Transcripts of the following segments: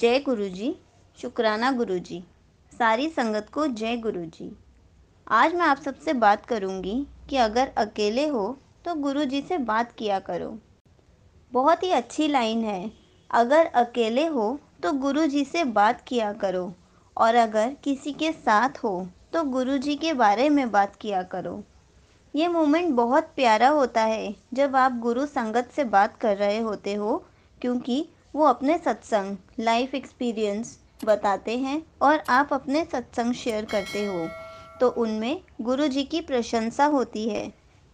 जय गुरुजी शुक्राना गुरुजी सारी संगत को जय गुरुजी आज मैं आप सबसे बात करूंगी कि अगर अकेले हो तो गुरुजी से बात किया करो बहुत ही अच्छी लाइन है अगर अकेले हो तो गुरुजी से बात किया करो और अगर किसी के साथ हो तो गुरुजी के बारे में बात किया करो ये मोमेंट बहुत प्यारा होता है जब आप गुरु संगत से बात कर रहे होते हो क्योंकि वो अपने सत्संग लाइफ एक्सपीरियंस बताते हैं और आप अपने सत्संग शेयर करते हो तो उनमें गुरु जी की प्रशंसा होती है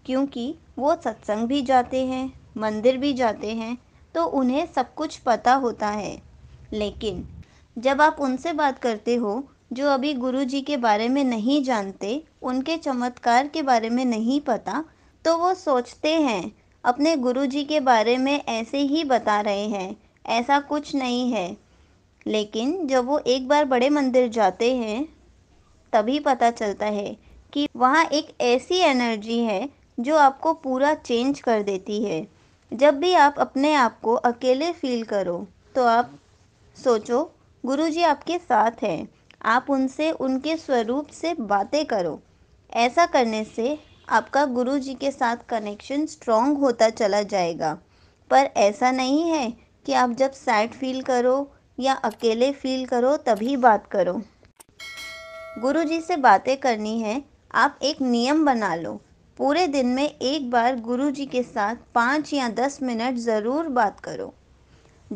क्योंकि वो सत्संग भी जाते हैं मंदिर भी जाते हैं तो उन्हें सब कुछ पता होता है लेकिन जब आप उनसे बात करते हो जो अभी गुरु जी के बारे में नहीं जानते उनके चमत्कार के बारे में नहीं पता तो वो सोचते हैं अपने गुरु जी के बारे में ऐसे ही बता रहे हैं ऐसा कुछ नहीं है लेकिन जब वो एक बार बड़े मंदिर जाते हैं तभी पता चलता है कि वहाँ एक ऐसी एनर्जी है जो आपको पूरा चेंज कर देती है जब भी आप अपने आप को अकेले फील करो तो आप सोचो गुरुजी आपके साथ हैं आप उनसे उनके स्वरूप से बातें करो ऐसा करने से आपका गुरुजी के साथ कनेक्शन स्ट्रॉन्ग होता चला जाएगा पर ऐसा नहीं है कि आप जब सैड फील करो या अकेले फील करो तभी बात करो गुरु जी से बातें करनी है आप एक नियम बना लो पूरे दिन में एक बार गुरु जी के साथ पाँच या दस मिनट ज़रूर बात करो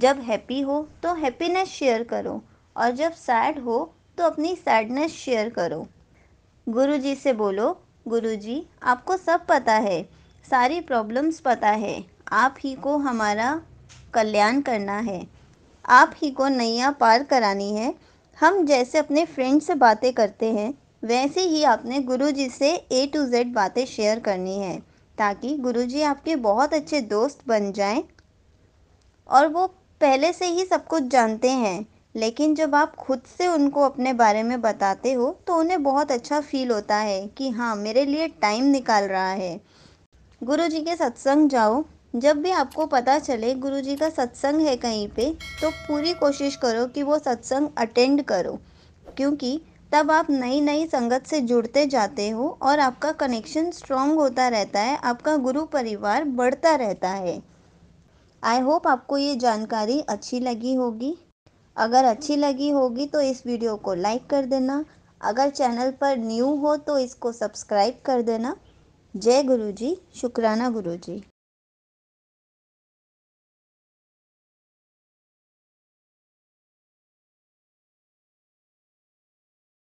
जब हैप्पी हो तो हैप्पीनेस शेयर करो और जब सैड हो तो अपनी सैडनेस शेयर करो गुरु जी से बोलो गुरु जी आपको सब पता है सारी प्रॉब्लम्स पता है आप ही को हमारा कल्याण करना है आप ही को नैया पार करानी है हम जैसे अपने फ्रेंड से बातें करते हैं वैसे ही आपने गुरु जी से ए टू जेड बातें शेयर करनी है ताकि गुरु जी आपके बहुत अच्छे दोस्त बन जाएं और वो पहले से ही सब कुछ जानते हैं लेकिन जब आप खुद से उनको अपने बारे में बताते हो तो उन्हें बहुत अच्छा फील होता है कि हाँ मेरे लिए टाइम निकाल रहा है गुरु जी के सत्संग जाओ जब भी आपको पता चले गुरुजी का सत्संग है कहीं पे तो पूरी कोशिश करो कि वो सत्संग अटेंड करो क्योंकि तब आप नई नई संगत से जुड़ते जाते हो और आपका कनेक्शन स्ट्रॉन्ग होता रहता है आपका गुरु परिवार बढ़ता रहता है आई होप आपको ये जानकारी अच्छी लगी होगी अगर अच्छी लगी होगी तो इस वीडियो को लाइक कर देना अगर चैनल पर न्यू हो तो इसको सब्सक्राइब कर देना जय गुरुजी शुक्राना गुरु जी